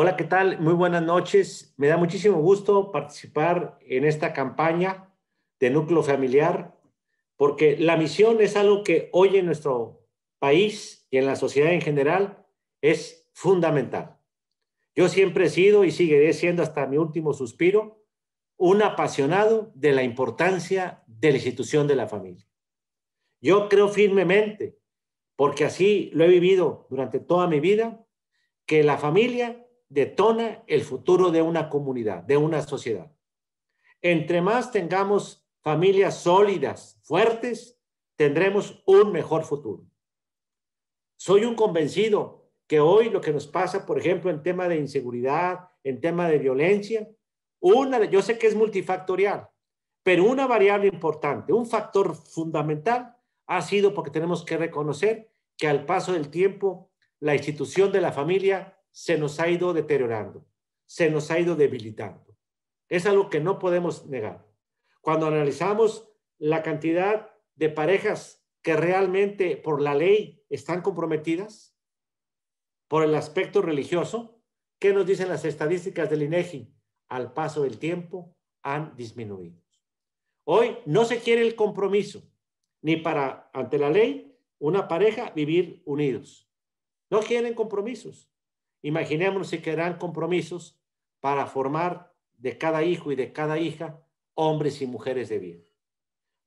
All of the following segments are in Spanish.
Hola, ¿qué tal? Muy buenas noches. Me da muchísimo gusto participar en esta campaña de núcleo familiar, porque la misión es algo que hoy en nuestro país y en la sociedad en general es fundamental. Yo siempre he sido y seguiré siendo hasta mi último suspiro un apasionado de la importancia de la institución de la familia. Yo creo firmemente, porque así lo he vivido durante toda mi vida, que la familia detona el futuro de una comunidad, de una sociedad. Entre más tengamos familias sólidas, fuertes, tendremos un mejor futuro. Soy un convencido que hoy lo que nos pasa, por ejemplo, en tema de inseguridad, en tema de violencia, una, yo sé que es multifactorial, pero una variable importante, un factor fundamental ha sido porque tenemos que reconocer que al paso del tiempo la institución de la familia se nos ha ido deteriorando, se nos ha ido debilitando. Es algo que no podemos negar. Cuando analizamos la cantidad de parejas que realmente por la ley están comprometidas, por el aspecto religioso, ¿qué nos dicen las estadísticas del INEGI? Al paso del tiempo han disminuido. Hoy no se quiere el compromiso, ni para, ante la ley, una pareja vivir unidos. No quieren compromisos. Imaginémonos si eran compromisos para formar de cada hijo y de cada hija hombres y mujeres de bien.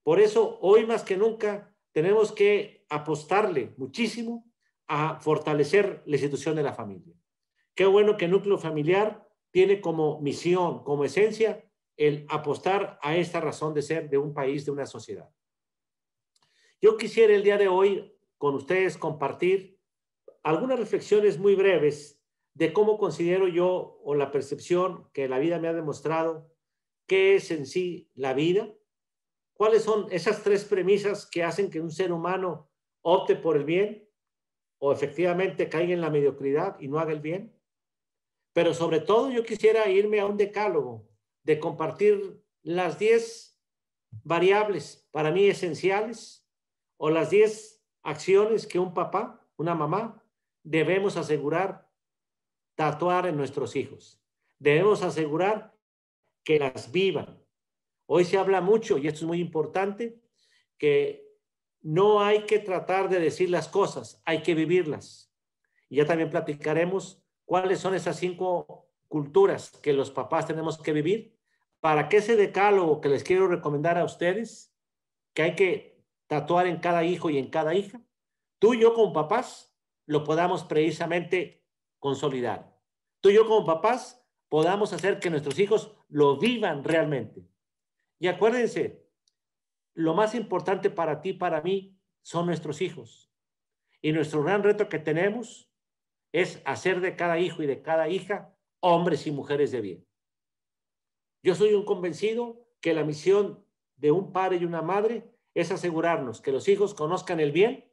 Por eso, hoy más que nunca, tenemos que apostarle muchísimo a fortalecer la institución de la familia. Qué bueno que el núcleo familiar tiene como misión, como esencia, el apostar a esta razón de ser de un país, de una sociedad. Yo quisiera el día de hoy con ustedes compartir algunas reflexiones muy breves de cómo considero yo o la percepción que la vida me ha demostrado, qué es en sí la vida, cuáles son esas tres premisas que hacen que un ser humano opte por el bien o efectivamente caiga en la mediocridad y no haga el bien. Pero sobre todo yo quisiera irme a un decálogo de compartir las diez variables para mí esenciales o las diez acciones que un papá, una mamá debemos asegurar tatuar en nuestros hijos. Debemos asegurar que las vivan. Hoy se habla mucho, y esto es muy importante, que no hay que tratar de decir las cosas, hay que vivirlas. Y ya también platicaremos cuáles son esas cinco culturas que los papás tenemos que vivir para que ese decálogo que les quiero recomendar a ustedes, que hay que tatuar en cada hijo y en cada hija, tú y yo como papás lo podamos precisamente consolidar tú y yo como papás podamos hacer que nuestros hijos lo vivan realmente. Y acuérdense, lo más importante para ti, para mí, son nuestros hijos. Y nuestro gran reto que tenemos es hacer de cada hijo y de cada hija hombres y mujeres de bien. Yo soy un convencido que la misión de un padre y una madre es asegurarnos que los hijos conozcan el bien,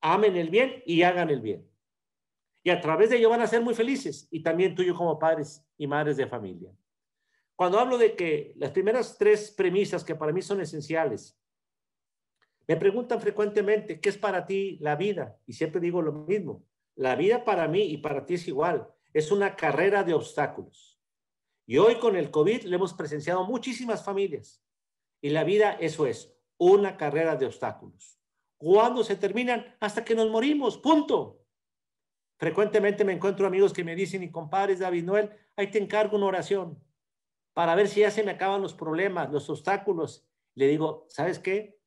amen el bien y hagan el bien. Y a través de ello van a ser muy felices y también tuyo como padres y madres de familia. Cuando hablo de que las primeras tres premisas que para mí son esenciales, me preguntan frecuentemente, ¿qué es para ti la vida? Y siempre digo lo mismo, la vida para mí y para ti es igual, es una carrera de obstáculos. Y hoy con el COVID le hemos presenciado muchísimas familias. Y la vida, eso es, una carrera de obstáculos. ¿Cuándo se terminan? Hasta que nos morimos, punto. Frecuentemente me encuentro amigos que me dicen, y compadres, David Noel, ahí te encargo una oración para ver si ya se me acaban los problemas, los obstáculos. Le digo, ¿sabes qué?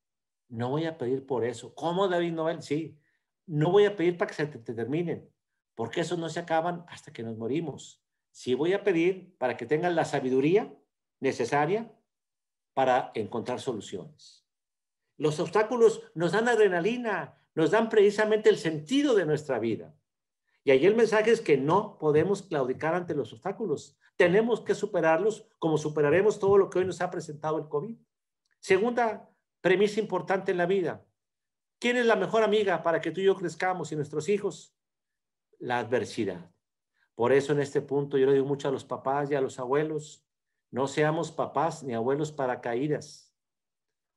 No voy a pedir por eso. ¿Cómo, David Noel? Sí, no voy a pedir para que se te, terminen, porque eso no se acaban hasta que nos morimos. Sí voy a pedir para que tengan la sabiduría necesaria para encontrar soluciones. Los obstáculos nos dan adrenalina, nos dan precisamente el sentido de nuestra vida. Y ahí el mensaje es que no podemos claudicar ante los obstáculos. Tenemos que superarlos como superaremos todo lo que hoy nos ha presentado el COVID. Segunda premisa importante en la vida. ¿Quién es la mejor amiga para que tú y yo crezcamos y nuestros hijos? La adversidad. Por eso en este punto yo le digo mucho a los papás y a los abuelos, no seamos papás ni abuelos para caídas.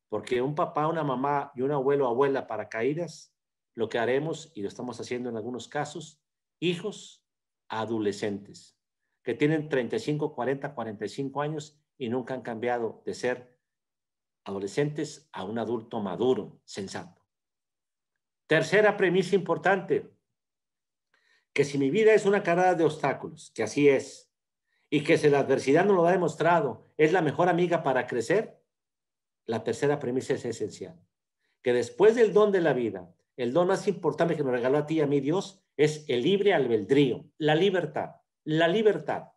porque un papá, una mamá y un abuelo abuela para caídas, lo que haremos, y lo estamos haciendo en algunos casos, hijos adolescentes que tienen 35, 40, 45 años y nunca han cambiado de ser adolescentes a un adulto maduro, sensato. Tercera premisa importante, que si mi vida es una carrera de obstáculos, que así es, y que si la adversidad no lo ha demostrado, es la mejor amiga para crecer, la tercera premisa es esencial. Que después del don de la vida, el don más importante que nos regaló a ti y a mí Dios es el libre albedrío, la libertad, la libertad.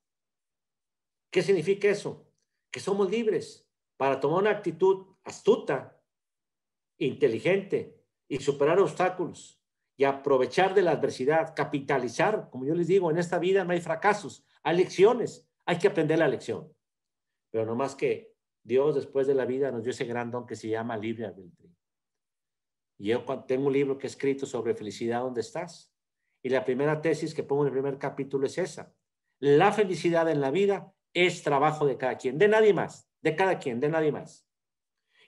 ¿Qué significa eso? Que somos libres para tomar una actitud astuta, inteligente y superar obstáculos y aprovechar de la adversidad, capitalizar, como yo les digo, en esta vida no hay fracasos, hay lecciones, hay que aprender la lección. Pero no más que Dios después de la vida nos dio ese gran don que se llama libre albedrío. Y yo tengo un libro que he escrito sobre felicidad, ¿dónde estás? Y la primera tesis que pongo en el primer capítulo es esa. La felicidad en la vida es trabajo de cada quien, de nadie más, de cada quien, de nadie más.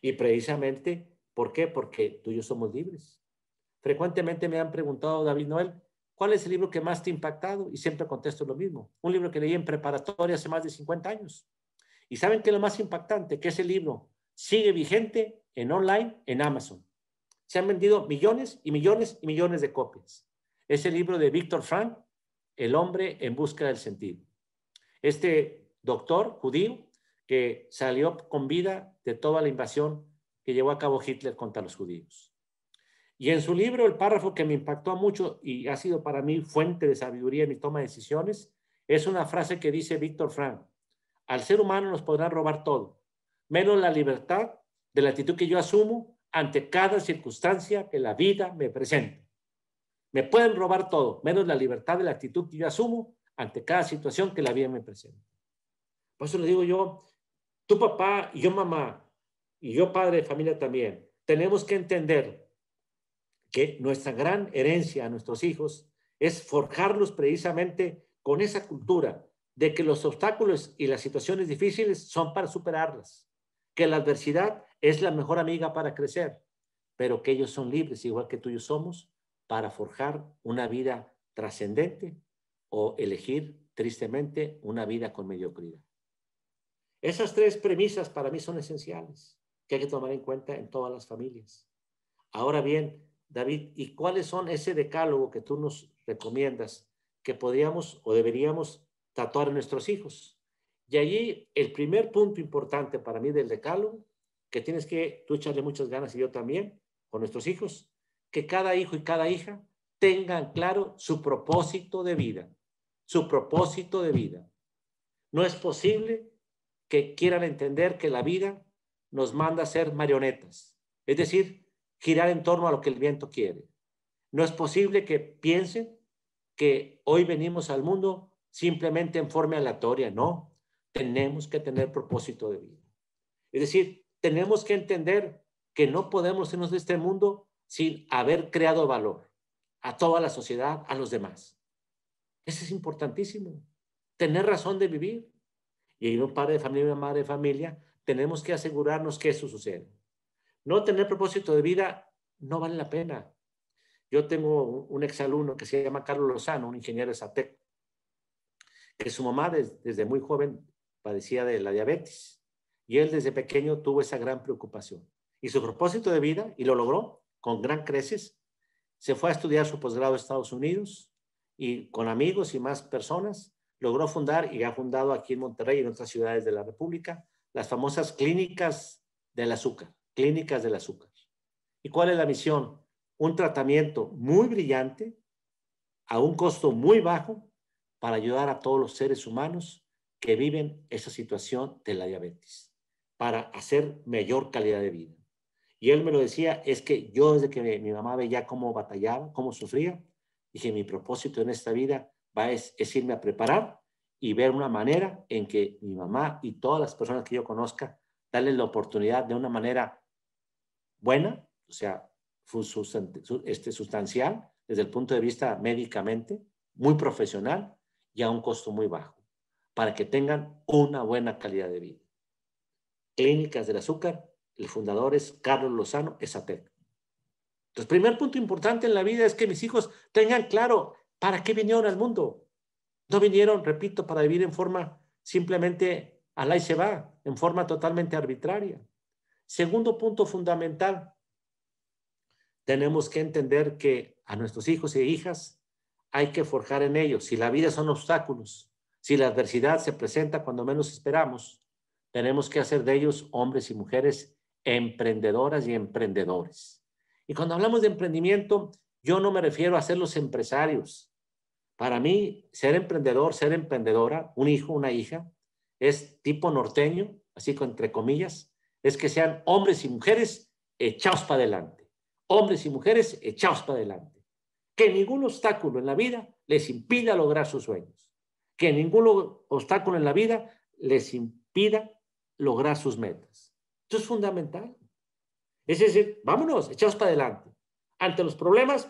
Y precisamente, ¿por qué? Porque tú y yo somos libres. Frecuentemente me han preguntado, David Noel, ¿cuál es el libro que más te ha impactado? Y siempre contesto lo mismo. Un libro que leí en preparatoria hace más de 50 años. Y saben que lo más impactante, que ese libro sigue vigente en online, en Amazon. Se han vendido millones y millones y millones de copias es el libro de Víctor Frank, El hombre en busca del sentido. Este doctor judío que salió con vida de toda la invasión que llevó a cabo Hitler contra los judíos. Y en su libro, el párrafo que me impactó mucho y ha sido para mí fuente de sabiduría en mi toma de decisiones, es una frase que dice Víctor Frank, al ser humano nos podrán robar todo, menos la libertad de la actitud que yo asumo ante cada circunstancia que la vida me presenta. Me pueden robar todo, menos la libertad de la actitud que yo asumo ante cada situación que la vida me presenta. Por eso le digo yo, tu papá y yo mamá, y yo padre de familia también, tenemos que entender que nuestra gran herencia a nuestros hijos es forjarlos precisamente con esa cultura de que los obstáculos y las situaciones difíciles son para superarlas, que la adversidad es la mejor amiga para crecer, pero que ellos son libres, igual que tú y yo somos, para forjar una vida trascendente o elegir tristemente una vida con mediocridad. Esas tres premisas para mí son esenciales que hay que tomar en cuenta en todas las familias. Ahora bien, David, ¿y cuáles son ese decálogo que tú nos recomiendas que podríamos o deberíamos tatuar a nuestros hijos? Y allí el primer punto importante para mí del decálogo, que tienes que tú echarle muchas ganas y yo también, con nuestros hijos, que cada hijo y cada hija tengan claro su propósito de vida, su propósito de vida. No es posible que quieran entender que la vida nos manda a ser marionetas, es decir, girar en torno a lo que el viento quiere. No es posible que piensen que hoy venimos al mundo simplemente en forma aleatoria, no. Tenemos que tener propósito de vida. Es decir, tenemos que entender que no podemos irnos de este mundo sin haber creado valor a toda la sociedad, a los demás. Eso es importantísimo. Tener razón de vivir. Y un padre de familia y una madre de familia, tenemos que asegurarnos que eso sucede. No tener propósito de vida no vale la pena. Yo tengo un exalumno que se llama Carlos Lozano, un ingeniero de SATEC que su mamá desde muy joven padecía de la diabetes. Y él desde pequeño tuvo esa gran preocupación. Y su propósito de vida, y lo logró, con gran creces, se fue a estudiar su posgrado a Estados Unidos y con amigos y más personas logró fundar y ha fundado aquí en Monterrey y en otras ciudades de la República las famosas clínicas del azúcar, clínicas del azúcar. ¿Y cuál es la misión? Un tratamiento muy brillante, a un costo muy bajo, para ayudar a todos los seres humanos que viven esa situación de la diabetes, para hacer mayor calidad de vida. Y él me lo decía, es que yo desde que mi, mamá veía cómo batallaba, cómo sufría, dije, mi propósito en esta vida va es, es irme a preparar y ver una manera en que mi mamá y todas las personas que yo conozca, darles la oportunidad de una manera buena, o sea, este, sustancial, desde el punto de vista médicamente, muy profesional y a un costo muy bajo, para que tengan una buena calidad de vida. Clínicas del azúcar el fundador es Carlos Lozano Esatec. Entonces, primer punto importante en la vida es que mis hijos tengan claro para qué vinieron al mundo. No vinieron, repito, para vivir en forma simplemente al y se va, en forma totalmente arbitraria. Segundo punto fundamental, tenemos que entender que a nuestros hijos e hijas hay que forjar en ellos. Si la vida son obstáculos, si la adversidad se presenta cuando menos esperamos, tenemos que hacer de ellos hombres y mujeres emprendedoras y emprendedores. Y cuando hablamos de emprendimiento, yo no me refiero a ser los empresarios. Para mí, ser emprendedor, ser emprendedora, un hijo, una hija, es tipo norteño, así con entre comillas, es que sean hombres y mujeres echados para adelante. Hombres y mujeres echados para adelante. Que ningún obstáculo en la vida les impida lograr sus sueños. Que ningún obstáculo en la vida les impida lograr sus metas es fundamental. Es decir, vámonos, echados para adelante. Ante los problemas,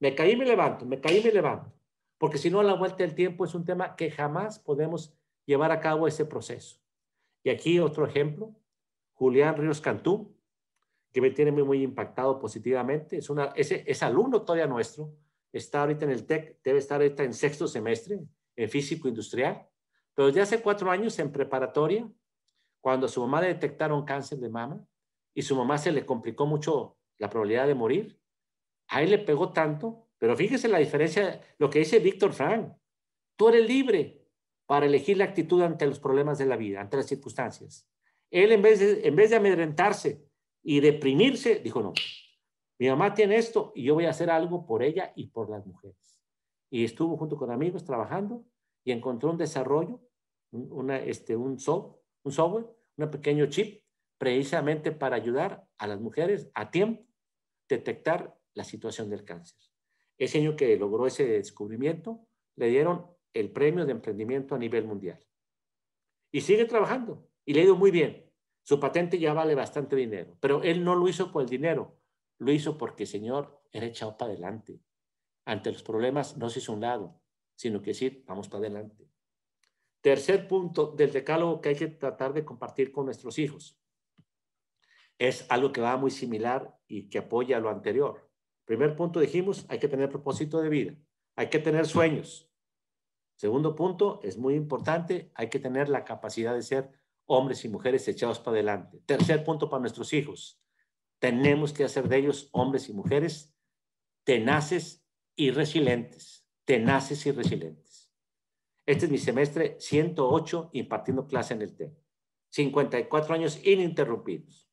me caí, me levanto, me caí, me levanto. Porque si no, a la vuelta del tiempo es un tema que jamás podemos llevar a cabo ese proceso. Y aquí otro ejemplo, Julián Ríos Cantú, que me tiene muy, muy impactado positivamente. Es, una, es, es alumno todavía nuestro, está ahorita en el TEC, debe estar ahorita en sexto semestre, en físico industrial, pero desde hace cuatro años en preparatoria cuando a su mamá le detectaron cáncer de mama y su mamá se le complicó mucho la probabilidad de morir, a él le pegó tanto, pero fíjese la diferencia, lo que dice Víctor Frank, tú eres libre para elegir la actitud ante los problemas de la vida, ante las circunstancias. Él en vez de, en vez de amedrentarse y deprimirse, dijo, no, mi mamá tiene esto y yo voy a hacer algo por ella y por las mujeres. Y estuvo junto con amigos trabajando y encontró un desarrollo, una, este, un SOP, un software, un pequeño chip, precisamente para ayudar a las mujeres a tiempo detectar la situación del cáncer. Ese año que logró ese descubrimiento, le dieron el premio de emprendimiento a nivel mundial. Y sigue trabajando y le ha ido muy bien. Su patente ya vale bastante dinero, pero él no lo hizo por el dinero, lo hizo porque Señor era echado para adelante. Ante los problemas no se hizo un lado, sino que sí, vamos para adelante. Tercer punto del decálogo que hay que tratar de compartir con nuestros hijos. Es algo que va muy similar y que apoya lo anterior. Primer punto dijimos, hay que tener propósito de vida, hay que tener sueños. Segundo punto, es muy importante, hay que tener la capacidad de ser hombres y mujeres echados para adelante. Tercer punto para nuestros hijos, tenemos que hacer de ellos hombres y mujeres tenaces y resilientes, tenaces y resilientes. Este es mi semestre 108 impartiendo clase en el TEC. 54 años ininterrumpidos.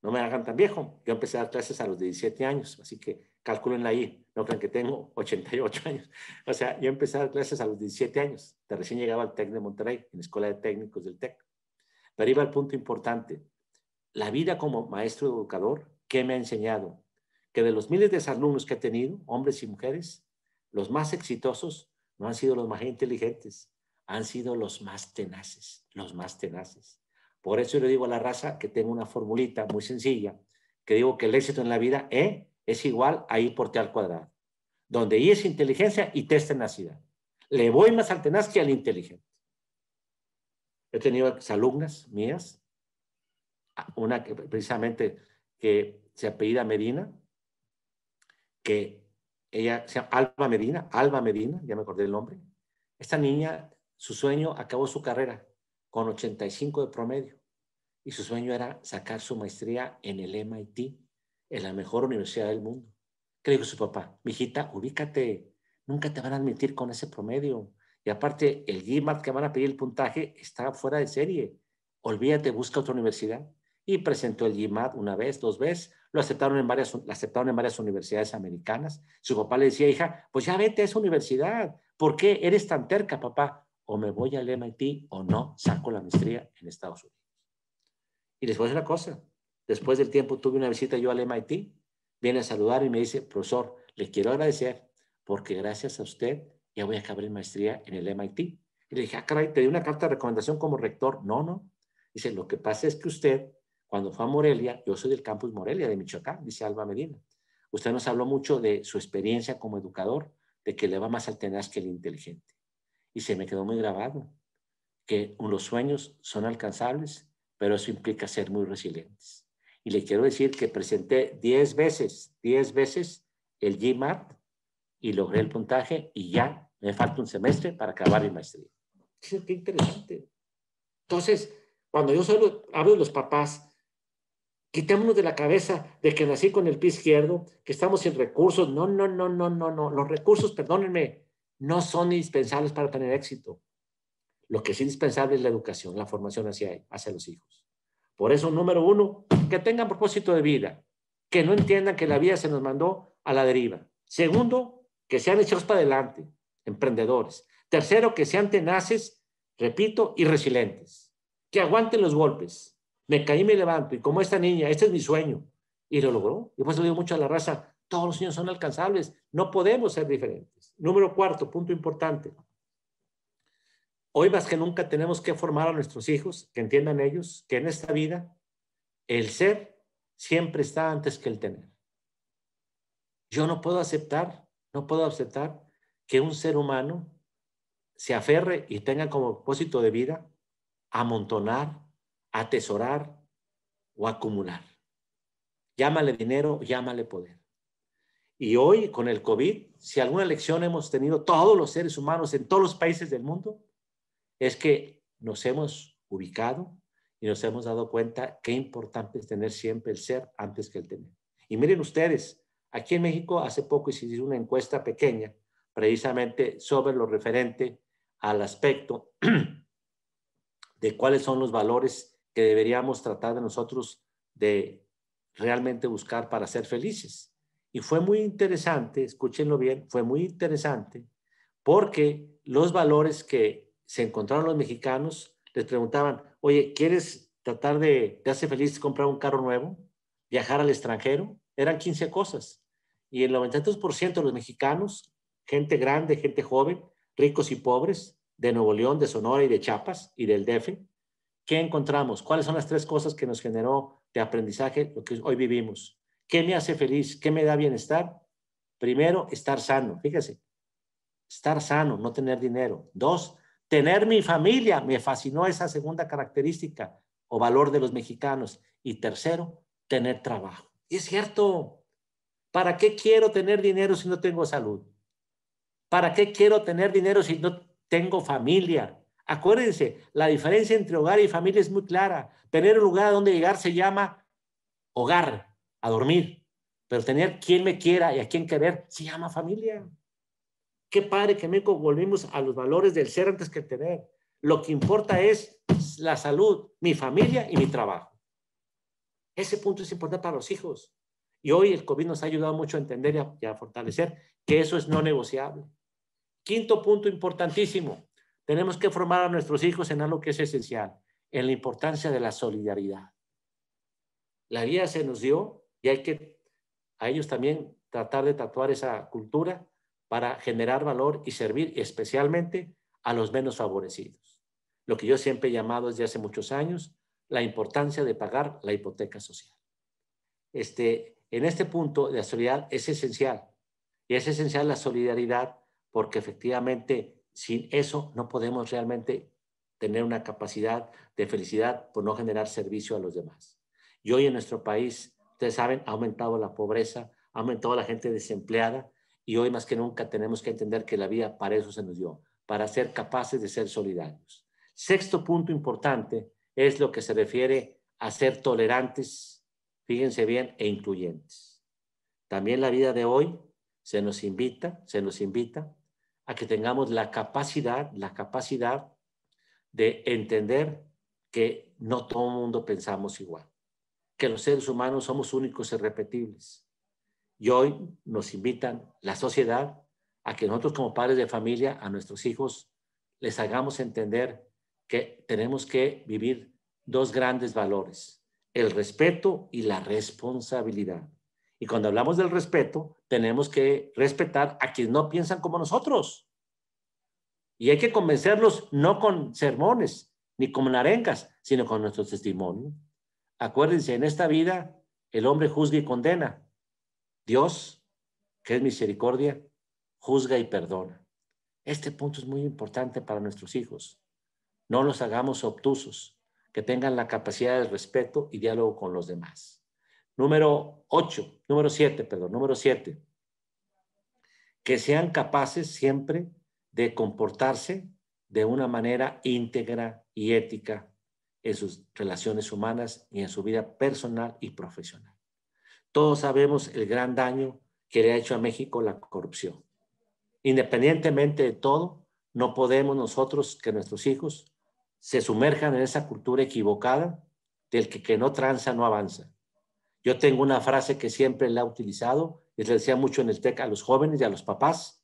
No me hagan tan viejo. Yo empecé a dar clases a los 17 años, así que calculenla ahí. No crean que tengo 88 años. O sea, yo empecé a dar clases a los 17 años. De recién llegaba al TEC de Monterrey, en la Escuela de Técnicos del TEC. Pero iba al punto importante. La vida como maestro educador, ¿qué me ha enseñado? Que de los miles de alumnos que he tenido, hombres y mujeres, los más exitosos no han sido los más inteligentes, han sido los más tenaces, los más tenaces. Por eso le digo a la raza que tengo una formulita muy sencilla, que digo que el éxito en la vida E es igual a I por T al cuadrado, donde I es inteligencia y T es tenacidad. Le voy más al tenaz que al inteligente. He tenido alumnas mías, una que precisamente que se apellida Medina, que ella se llama Alba Medina, Alba Medina, ya me acordé el nombre. Esta niña, su sueño, acabó su carrera con 85 de promedio y su sueño era sacar su maestría en el MIT, en la mejor universidad del mundo. ¿Qué que su papá? Mijita, ubícate, nunca te van a admitir con ese promedio. Y aparte, el GMAT que van a pedir el puntaje está fuera de serie. Olvídate, busca otra universidad y presentó el GMAT una vez, dos veces, lo aceptaron en varias, aceptaron en varias universidades americanas. Su papá le decía, hija, pues ya vete a esa universidad, ¿por qué eres tan terca, papá? O me voy al MIT o no saco la maestría en Estados Unidos. Y después de la cosa, después del tiempo tuve una visita yo al MIT, viene a saludar y me dice, profesor, le quiero agradecer porque gracias a usted ya voy a acabar maestría en el MIT. Y le dije, ah, caray, te di una carta de recomendación como rector. No, no. Dice, lo que pasa es que usted cuando fue a Morelia, yo soy del campus Morelia de Michoacán, dice Alba Medina. Usted nos habló mucho de su experiencia como educador, de que le va más al tenaz que el inteligente. Y se me quedó muy grabado que los sueños son alcanzables, pero eso implica ser muy resilientes. Y le quiero decir que presenté 10 veces, 10 veces el GMAT y logré el puntaje y ya me falta un semestre para acabar mi maestría. Qué interesante. Entonces, cuando yo solo hablo de los papás Quitémonos de la cabeza de que nací con el pie izquierdo, que estamos sin recursos. No, no, no, no, no, no. Los recursos, perdónenme, no son indispensables para tener éxito. Lo que es indispensable es la educación, la formación hacia, hacia los hijos. Por eso, número uno, que tengan propósito de vida, que no entiendan que la vida se nos mandó a la deriva. Segundo, que sean echados para adelante, emprendedores. Tercero, que sean tenaces, repito, y resilientes, que aguanten los golpes, me caí, me levanto. Y como esta niña, este es mi sueño. Y lo logró. Y pues le digo mucho a la raza, todos los sueños son alcanzables. No podemos ser diferentes. Número cuarto, punto importante. Hoy más que nunca tenemos que formar a nuestros hijos, que entiendan ellos, que en esta vida el ser siempre está antes que el tener. Yo no puedo aceptar, no puedo aceptar que un ser humano se aferre y tenga como propósito de vida amontonar atesorar o acumular. Llámale dinero, llámale poder. Y hoy con el COVID, si alguna lección hemos tenido todos los seres humanos en todos los países del mundo, es que nos hemos ubicado y nos hemos dado cuenta qué importante es tener siempre el ser antes que el tener. Y miren ustedes, aquí en México hace poco hicimos una encuesta pequeña precisamente sobre lo referente al aspecto de cuáles son los valores que deberíamos tratar de nosotros de realmente buscar para ser felices. Y fue muy interesante, escúchenlo bien, fue muy interesante porque los valores que se encontraron los mexicanos les preguntaban, oye, ¿quieres tratar de, de hacer feliz comprar un carro nuevo, viajar al extranjero? Eran 15 cosas. Y el ciento de los mexicanos, gente grande, gente joven, ricos y pobres, de Nuevo León, de Sonora y de Chiapas y del DF, ¿Qué encontramos? ¿Cuáles son las tres cosas que nos generó de aprendizaje lo que hoy vivimos? ¿Qué me hace feliz? ¿Qué me da bienestar? Primero, estar sano. Fíjese, estar sano, no tener dinero. Dos, tener mi familia. Me fascinó esa segunda característica o valor de los mexicanos. Y tercero, tener trabajo. Y es cierto, ¿para qué quiero tener dinero si no tengo salud? ¿Para qué quiero tener dinero si no tengo familia? Acuérdense, la diferencia entre hogar y familia es muy clara. Tener un lugar donde llegar se llama hogar, a dormir. Pero tener quien me quiera y a quien querer se llama familia. Qué padre que me volvimos a los valores del ser antes que tener. Lo que importa es la salud, mi familia y mi trabajo. Ese punto es importante para los hijos. Y hoy el COVID nos ha ayudado mucho a entender y a fortalecer que eso es no negociable. Quinto punto importantísimo, tenemos que formar a nuestros hijos en algo que es esencial, en la importancia de la solidaridad. La guía se nos dio y hay que a ellos también tratar de tatuar esa cultura para generar valor y servir especialmente a los menos favorecidos. Lo que yo siempre he llamado desde hace muchos años la importancia de pagar la hipoteca social. Este, en este punto, la solidaridad es esencial. Y es esencial la solidaridad porque efectivamente sin eso no podemos realmente tener una capacidad de felicidad por no generar servicio a los demás. Y hoy en nuestro país, ustedes saben, ha aumentado la pobreza, ha aumentado la gente desempleada y hoy más que nunca tenemos que entender que la vida para eso se nos dio, para ser capaces de ser solidarios. Sexto punto importante es lo que se refiere a ser tolerantes, fíjense bien, e incluyentes. También la vida de hoy se nos invita, se nos invita a que tengamos la capacidad, la capacidad de entender que no todo el mundo pensamos igual, que los seres humanos somos únicos e irrepetibles. Y hoy nos invitan la sociedad a que nosotros como padres de familia, a nuestros hijos, les hagamos entender que tenemos que vivir dos grandes valores, el respeto y la responsabilidad. Y cuando hablamos del respeto, tenemos que respetar a quienes no piensan como nosotros. Y hay que convencerlos no con sermones, ni con arengas, sino con nuestro testimonio. Acuérdense, en esta vida el hombre juzga y condena. Dios, que es misericordia, juzga y perdona. Este punto es muy importante para nuestros hijos. No los hagamos obtusos, que tengan la capacidad de respeto y diálogo con los demás. Número 8, número 7, perdón, número 7. Que sean capaces siempre de comportarse de una manera íntegra y ética en sus relaciones humanas y en su vida personal y profesional. Todos sabemos el gran daño que le ha hecho a México la corrupción. Independientemente de todo, no podemos nosotros que nuestros hijos se sumerjan en esa cultura equivocada del que, que no tranza no avanza. Yo tengo una frase que siempre la he utilizado, y le decía mucho en el TEC a los jóvenes y a los papás,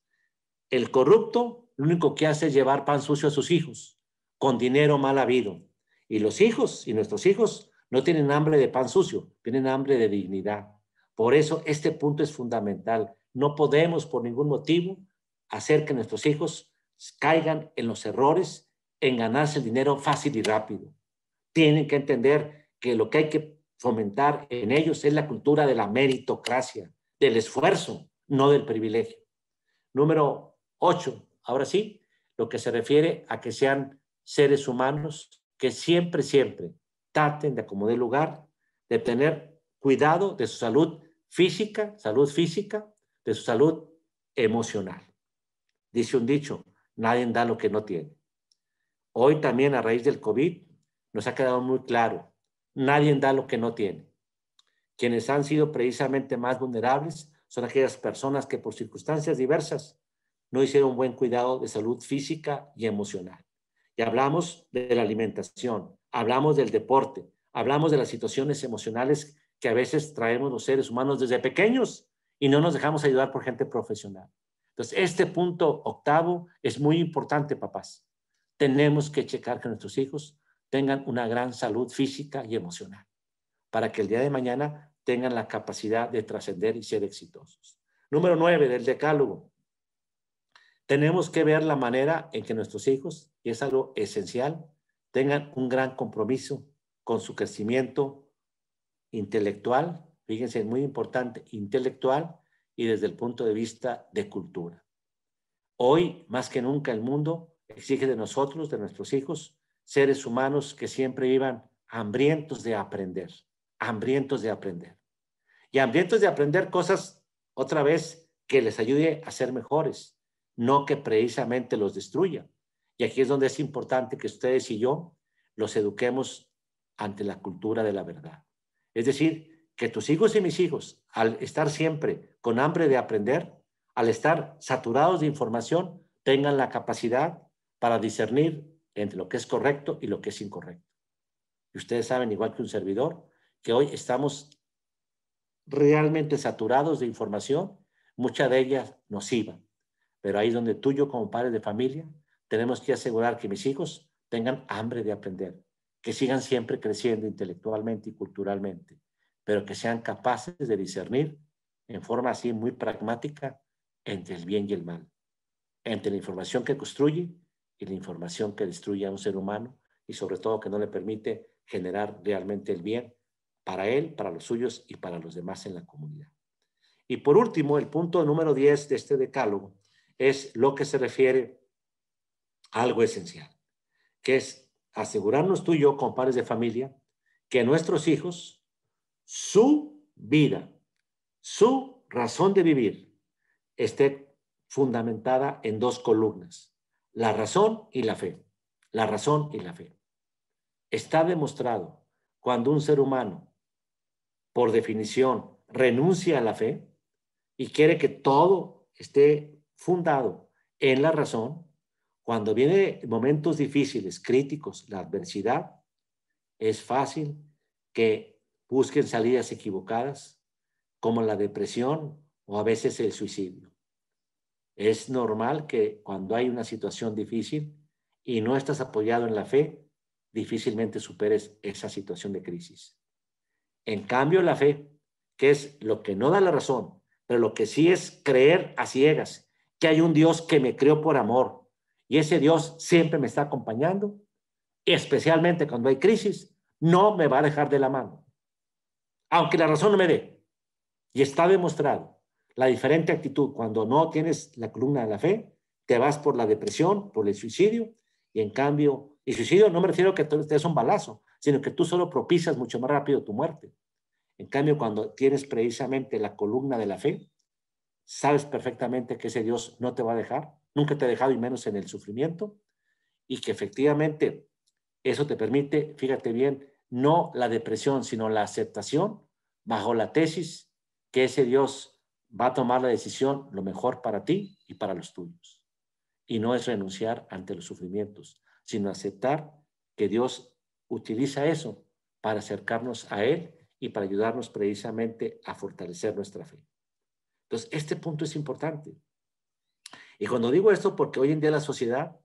el corrupto lo único que hace es llevar pan sucio a sus hijos, con dinero mal habido. Y los hijos y nuestros hijos no tienen hambre de pan sucio, tienen hambre de dignidad. Por eso este punto es fundamental. No podemos por ningún motivo hacer que nuestros hijos caigan en los errores, en ganarse el dinero fácil y rápido. Tienen que entender que lo que hay que fomentar en ellos es la cultura de la meritocracia, del esfuerzo, no del privilegio. Número ocho, ahora sí, lo que se refiere a que sean seres humanos que siempre, siempre traten de acomodar lugar, de tener cuidado de su salud física, salud física, de su salud emocional. Dice un dicho, nadie da lo que no tiene. Hoy también a raíz del COVID nos ha quedado muy claro Nadie da lo que no tiene. Quienes han sido precisamente más vulnerables son aquellas personas que por circunstancias diversas no hicieron buen cuidado de salud física y emocional. Y hablamos de la alimentación, hablamos del deporte, hablamos de las situaciones emocionales que a veces traemos los seres humanos desde pequeños y no nos dejamos ayudar por gente profesional. Entonces, este punto octavo es muy importante, papás. Tenemos que checar que nuestros hijos tengan una gran salud física y emocional, para que el día de mañana tengan la capacidad de trascender y ser exitosos. Número nueve, del decálogo. Tenemos que ver la manera en que nuestros hijos, y es algo esencial, tengan un gran compromiso con su crecimiento intelectual, fíjense, muy importante, intelectual y desde el punto de vista de cultura. Hoy, más que nunca, el mundo exige de nosotros, de nuestros hijos, seres humanos que siempre iban hambrientos de aprender, hambrientos de aprender. Y hambrientos de aprender cosas, otra vez, que les ayude a ser mejores, no que precisamente los destruya. Y aquí es donde es importante que ustedes y yo los eduquemos ante la cultura de la verdad. Es decir, que tus hijos y mis hijos, al estar siempre con hambre de aprender, al estar saturados de información, tengan la capacidad para discernir entre lo que es correcto y lo que es incorrecto. Y ustedes saben, igual que un servidor, que hoy estamos realmente saturados de información, mucha de ellas nociva. Pero ahí donde tú y yo, como padres de familia, tenemos que asegurar que mis hijos tengan hambre de aprender, que sigan siempre creciendo intelectualmente y culturalmente, pero que sean capaces de discernir en forma así muy pragmática entre el bien y el mal, entre la información que construye y la información que destruye a un ser humano y sobre todo que no le permite generar realmente el bien para él, para los suyos y para los demás en la comunidad. Y por último, el punto número 10 de este decálogo es lo que se refiere a algo esencial, que es asegurarnos tú y yo, como de familia, que nuestros hijos, su vida, su razón de vivir, esté fundamentada en dos columnas. La razón y la fe. La razón y la fe. Está demostrado cuando un ser humano, por definición, renuncia a la fe y quiere que todo esté fundado en la razón, cuando viene momentos difíciles, críticos, la adversidad, es fácil que busquen salidas equivocadas, como la depresión o a veces el suicidio. Es normal que cuando hay una situación difícil y no estás apoyado en la fe, difícilmente superes esa situación de crisis. En cambio, la fe, que es lo que no da la razón, pero lo que sí es creer a ciegas, que hay un Dios que me creó por amor y ese Dios siempre me está acompañando, especialmente cuando hay crisis, no me va a dejar de la mano, aunque la razón no me dé. Y está demostrado la diferente actitud. Cuando no tienes la columna de la fe, te vas por la depresión, por el suicidio, y en cambio, y suicidio no me refiero a que te des un balazo, sino que tú solo propicias mucho más rápido tu muerte. En cambio, cuando tienes precisamente la columna de la fe, sabes perfectamente que ese Dios no te va a dejar, nunca te ha dejado y menos en el sufrimiento, y que efectivamente eso te permite, fíjate bien, no la depresión, sino la aceptación bajo la tesis que ese Dios va a tomar la decisión lo mejor para ti y para los tuyos. Y no es renunciar ante los sufrimientos, sino aceptar que Dios utiliza eso para acercarnos a Él y para ayudarnos precisamente a fortalecer nuestra fe. Entonces, este punto es importante. Y cuando digo esto, porque hoy en día la sociedad,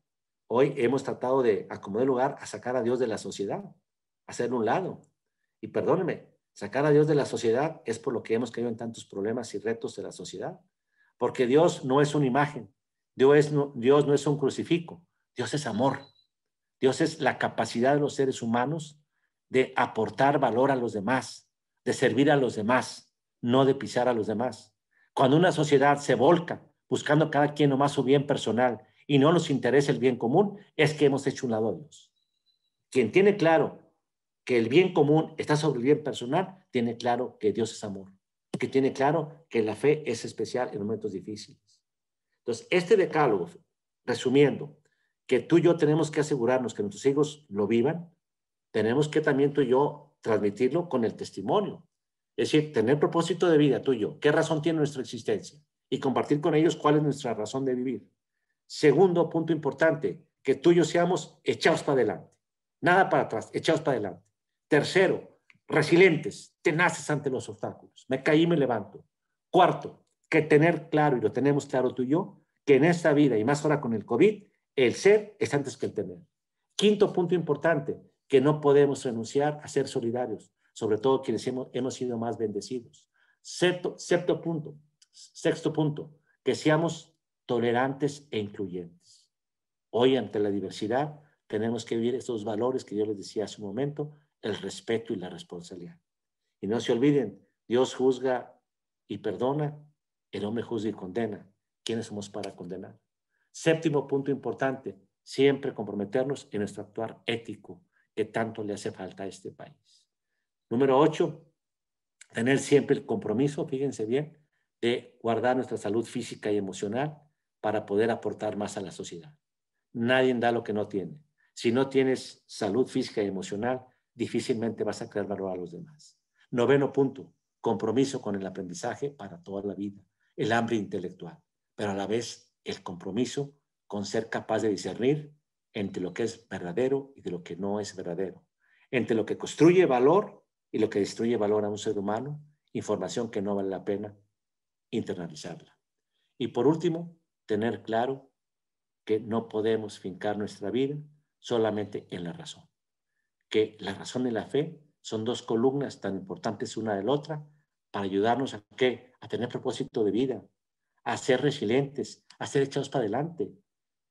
hoy hemos tratado de acomodar lugar a sacar a Dios de la sociedad, hacer un lado. Y perdóneme, Sacar a Dios de la sociedad es por lo que hemos caído en tantos problemas y retos de la sociedad. Porque Dios no es una imagen, Dios, no, no es un crucifijo, Dios es amor. Dios es la capacidad de los seres humanos de aportar valor a los demás, de servir a los demás, no de pisar a los demás. Cuando una sociedad se volca buscando cada quien nomás su bien personal y no nos interesa el bien común, es que hemos hecho un lado a Dios. Quien tiene claro que el bien común está sobre el bien personal, tiene claro que Dios es amor, que tiene claro que la fe es especial en momentos difíciles. Entonces, este decálogo, resumiendo, que tú y yo tenemos que asegurarnos que nuestros hijos lo vivan, tenemos que también tú y yo transmitirlo con el testimonio. Es decir, tener propósito de vida tuyo, qué razón tiene nuestra existencia y compartir con ellos cuál es nuestra razón de vivir. Segundo punto importante, que tú y yo seamos echados para adelante, nada para atrás, echados para adelante. Tercero, resilientes, tenaces ante los obstáculos. Me caí, me levanto. Cuarto, que tener claro, y lo tenemos claro tú y yo, que en esta vida, y más ahora con el COVID, el ser es antes que el tener. Quinto punto importante, que no podemos renunciar a ser solidarios, sobre todo quienes hemos, sido más bendecidos. Sexto, punto, sexto punto, que seamos tolerantes e incluyentes. Hoy ante la diversidad tenemos que vivir estos valores que yo les decía hace un momento, el respeto y la responsabilidad. Y no se olviden, Dios juzga y perdona, el hombre juzga y condena. ¿Quiénes somos para condenar? Séptimo punto importante, siempre comprometernos en nuestro actuar ético que tanto le hace falta a este país. Número ocho, tener siempre el compromiso, fíjense bien, de guardar nuestra salud física y emocional para poder aportar más a la sociedad. Nadie da lo que no tiene. Si no tienes salud física y emocional, difícilmente vas a crear valor a los demás. Noveno punto, compromiso con el aprendizaje para toda la vida, el hambre intelectual, pero a la vez el compromiso con ser capaz de discernir entre lo que es verdadero y de lo que no es verdadero, entre lo que construye valor y lo que destruye valor a un ser humano, información que no vale la pena internalizarla. Y por último, tener claro que no podemos fincar nuestra vida solamente en la razón la razón y la fe son dos columnas tan importantes una de la otra para ayudarnos a qué? A tener propósito de vida, a ser resilientes, a ser echados para adelante.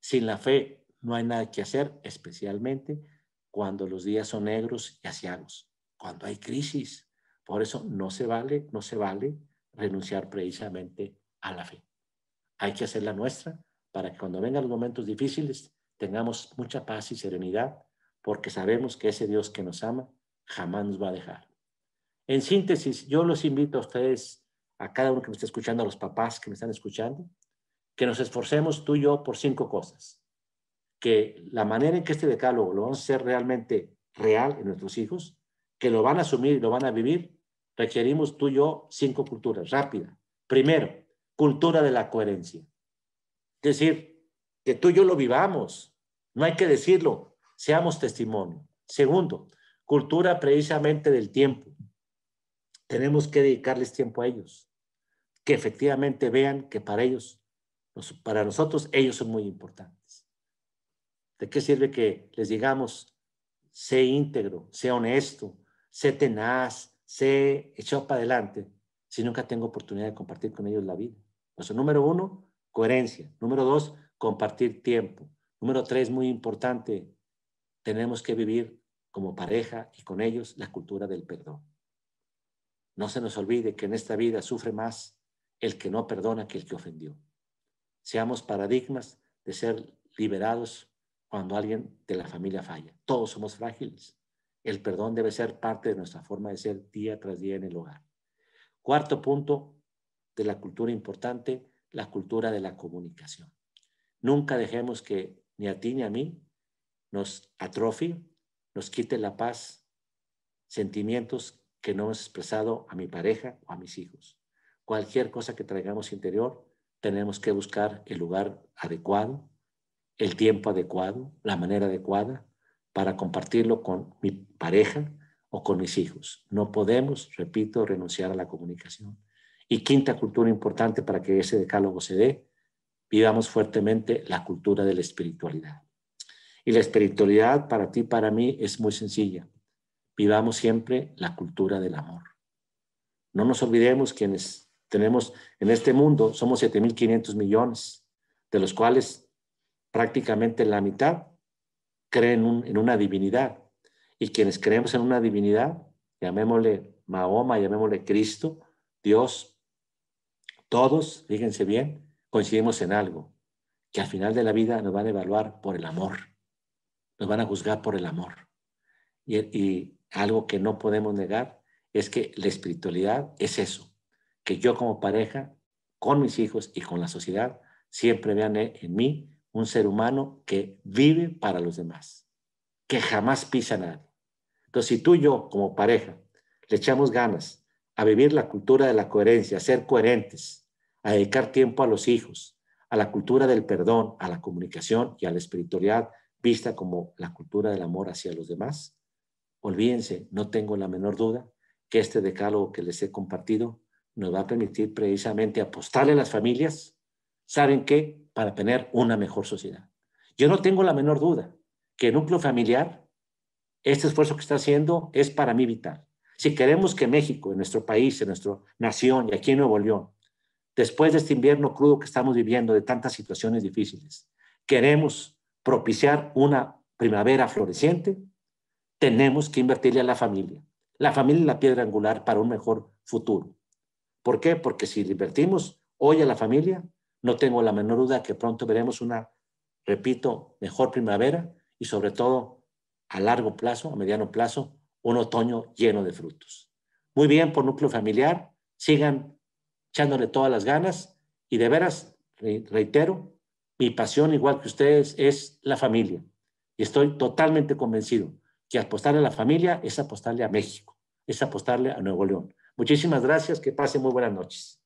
Sin la fe no hay nada que hacer, especialmente cuando los días son negros y asiagos, cuando hay crisis. Por eso no se vale, no se vale renunciar precisamente a la fe. Hay que hacer la nuestra para que cuando vengan los momentos difíciles tengamos mucha paz y serenidad porque sabemos que ese Dios que nos ama jamás nos va a dejar. En síntesis, yo los invito a ustedes, a cada uno que me está escuchando, a los papás que me están escuchando, que nos esforcemos tú y yo por cinco cosas. Que la manera en que este decálogo lo vamos a hacer realmente real en nuestros hijos, que lo van a asumir y lo van a vivir, requerimos tú y yo cinco culturas, rápida. Primero, cultura de la coherencia. Es decir, que tú y yo lo vivamos. No hay que decirlo, Seamos testimonio. Segundo, cultura precisamente del tiempo. Tenemos que dedicarles tiempo a ellos, que efectivamente vean que para ellos, para nosotros, ellos son muy importantes. ¿De qué sirve que les digamos, sé íntegro, sé honesto, sé tenaz, sé echado para adelante, si nunca tengo oportunidad de compartir con ellos la vida? número uno, coherencia. Número dos, compartir tiempo. Número tres, muy importante, tenemos que vivir como pareja y con ellos la cultura del perdón. No se nos olvide que en esta vida sufre más el que no perdona que el que ofendió. Seamos paradigmas de ser liberados cuando alguien de la familia falla. Todos somos frágiles. El perdón debe ser parte de nuestra forma de ser día tras día en el hogar. Cuarto punto de la cultura importante, la cultura de la comunicación. Nunca dejemos que ni a ti ni a mí nos atrofie, nos quite la paz, sentimientos que no hemos expresado a mi pareja o a mis hijos. Cualquier cosa que traigamos interior, tenemos que buscar el lugar adecuado, el tiempo adecuado, la manera adecuada para compartirlo con mi pareja o con mis hijos. No podemos, repito, renunciar a la comunicación. Y quinta cultura importante para que ese decálogo se dé, vivamos fuertemente la cultura de la espiritualidad. Y la espiritualidad para ti, para mí, es muy sencilla. Vivamos siempre la cultura del amor. No nos olvidemos quienes tenemos en este mundo, somos 7.500 millones, de los cuales prácticamente la mitad creen en una divinidad. Y quienes creemos en una divinidad, llamémosle Mahoma, llamémosle Cristo, Dios, todos, fíjense bien, coincidimos en algo, que al final de la vida nos van a evaluar por el amor van a juzgar por el amor. Y, algo que no podemos negar es que la espiritualidad es eso, que yo como pareja, con mis hijos y con la sociedad, siempre vean en mí un ser humano que vive para los demás, que jamás pisa a nadie. Entonces, si tú y yo como pareja le echamos ganas a vivir la cultura de la coherencia, a ser coherentes, a dedicar tiempo a los hijos, a la cultura del perdón, a la comunicación y a la espiritualidad, vista como la cultura del amor hacia los demás, olvídense, no tengo la menor duda que este decálogo que les he compartido nos va a permitir precisamente apostarle a las familias, ¿saben qué? Para tener una mejor sociedad. Yo no tengo la menor duda que el núcleo familiar, este esfuerzo que está haciendo es para mí vital. Si queremos que México, en nuestro país, en nuestra nación y aquí en Nuevo León, después de este invierno crudo que estamos viviendo, de tantas situaciones difíciles, queremos propiciar una primavera floreciente, tenemos que invertirle a la familia. La familia es la piedra angular para un mejor futuro. ¿Por qué? Porque si invertimos hoy a la familia, no tengo la menor duda que pronto veremos una, repito, mejor primavera y sobre todo a largo plazo, a mediano plazo, un otoño lleno de frutos. Muy bien por núcleo familiar, sigan echándole todas las ganas y de veras, reitero, mi pasión, igual que ustedes, es la familia. Y estoy totalmente convencido que apostarle a la familia es apostarle a México, es apostarle a Nuevo León. Muchísimas gracias, que pasen muy buenas noches.